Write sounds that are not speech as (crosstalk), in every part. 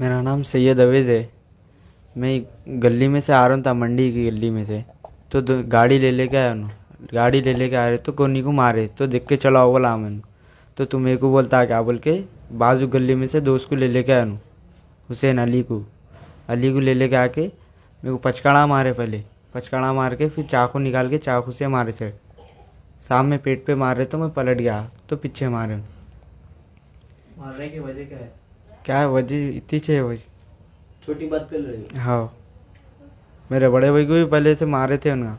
मेरा नाम सैयद अवेज़ है मैं गली में से आ रहा था मंडी की गली में से तो गाड़ी ले लेके आया हूँ गाड़ी ले लेके आ रहे तो कोनी को मारे तो देख के चलाओ बोला मैं तो तुम मेरे को बोलता क्या बोल के बाजू गली में से दोस्त को ले लेके आया हूँ हुसैन अली को अली को ले लेके आके मेरे को पचकड़ा मारे पहले पचकड़ा मार के फिर चाकू निकाल के चाकू से मारे सर सामने पेट पे मार रहे तो मैं पलट गया तो पीछे मारे मारने की वजह क्या है क्या है वजह इतनी है वजह छोटी बात पे हाँ मेरे बड़े भाई को भी पहले से मारे थे उनका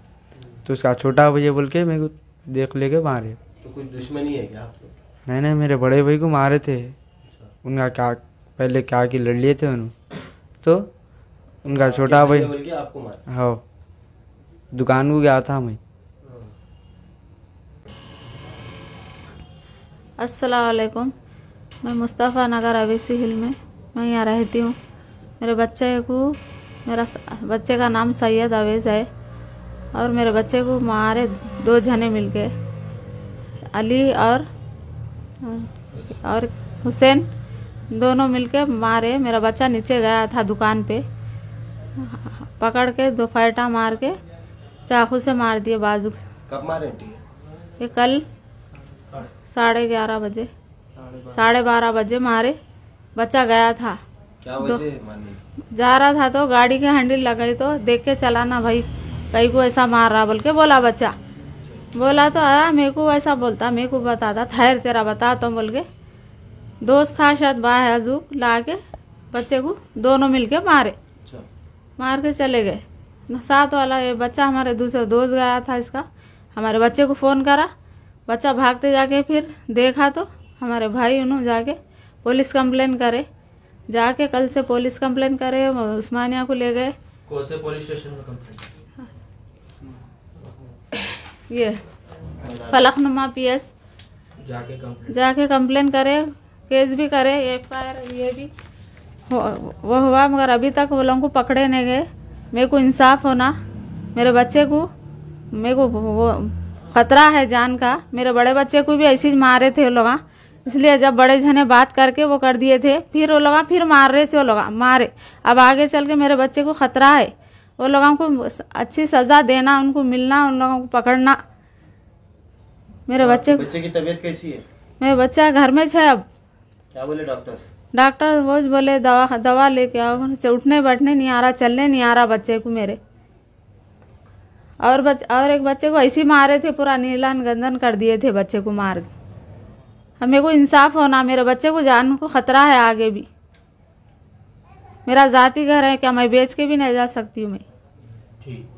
तो उसका छोटा भाई बोल के मेरे को देख लेके मारे तो कुछ दुश्मनी है क्या आपको नहीं नहीं मेरे बड़े भाई को मारे थे अच्छा। उनका क्या पहले क्या कि लड़ लिए थे उन्होंने तो उनका छोटा भाई हाँ दुकान को गया था मैं हाँ। असलकुम मैं मुस्तफ़ा नगर अवेसी हिल में मैं यहाँ रहती हूँ मेरे बच्चे को मेरा बच्चे का नाम सैयद अवेज है और मेरे बच्चे को मारे दो जने मिल गए अली और और हुसैन दोनों मिलके मारे मेरा बच्चा नीचे गया था दुकान पे पकड़ के दो फैटा मार के चाकू से मार दिए बाजू से कब मारे ये कल हाँ। साढ़े ग्यारह बजे साढ़े बारह बजे मारे बच्चा गया था क्या तो जा रहा था तो गाड़ी के हैंडल लगाई तो देख के चलाना भाई कहीं को ऐसा मार रहा बोल के बोला बच्चा बोला तो आया मेरे को ऐसा बोलता मेरे को बताता ठहर तेरा बता तो बोल के दोस्त था शायद बाह हजूक ला के बच्चे को दोनों मिल के मारे अच्छा। मार के चले गए साथ वाला ये बच्चा हमारे दूसरे दोस्त गया था इसका हमारे बच्चे को फ़ोन करा बच्चा भागते जाके फिर देखा तो हमारे भाई उन्होंने जाके पुलिस कंप्लेन करे जाके कल से पुलिस कंप्लेन करे उस्मानिया को ले गए पुलिस स्टेशन नुमा कंप्लेन (coughs) ये फलकनुमा पी एस जाके कंप्लेन जाके कंप्लेन करे केस भी करे एफ आई आर ये भी वो हुआ मगर अभी तक वो लोगों को पकड़े नहीं गए मेरे को इंसाफ होना मेरे बच्चे को मेरे को वो खतरा है जान का मेरे बड़े बच्चे को भी ऐसे मारे थे लोग हाँ। इसलिए जब बड़े जने बात करके वो कर दिए थे फिर वो लोग हाँ, फिर मार रहे थे वो लोग मारे अब आगे चल के मेरे बच्चे को खतरा है वो लोगों को अच्छी सज़ा देना उनको मिलना उन लोगों को पकड़ना मेरे बच्चे बच्चे की तबीयत कैसी है मेरे बच्चा घर में छे अब क्या बोले डॉक्टर डॉक्टर वो बोले दवा दवा लेके आओ उठने बैठने नहीं आ रहा चलने नहीं आ रहा बच्चे को मेरे और बच और एक बच्चे को ऐसे मारे थे पूरा नीलान गंदन कर दिए थे बच्चे को मार के अब मेरे को इंसाफ होना मेरे बच्चे को जान को ख़तरा है आगे भी मेरा ज़ाती घर है क्या मैं बेच के भी नहीं जा सकती हूँ मैं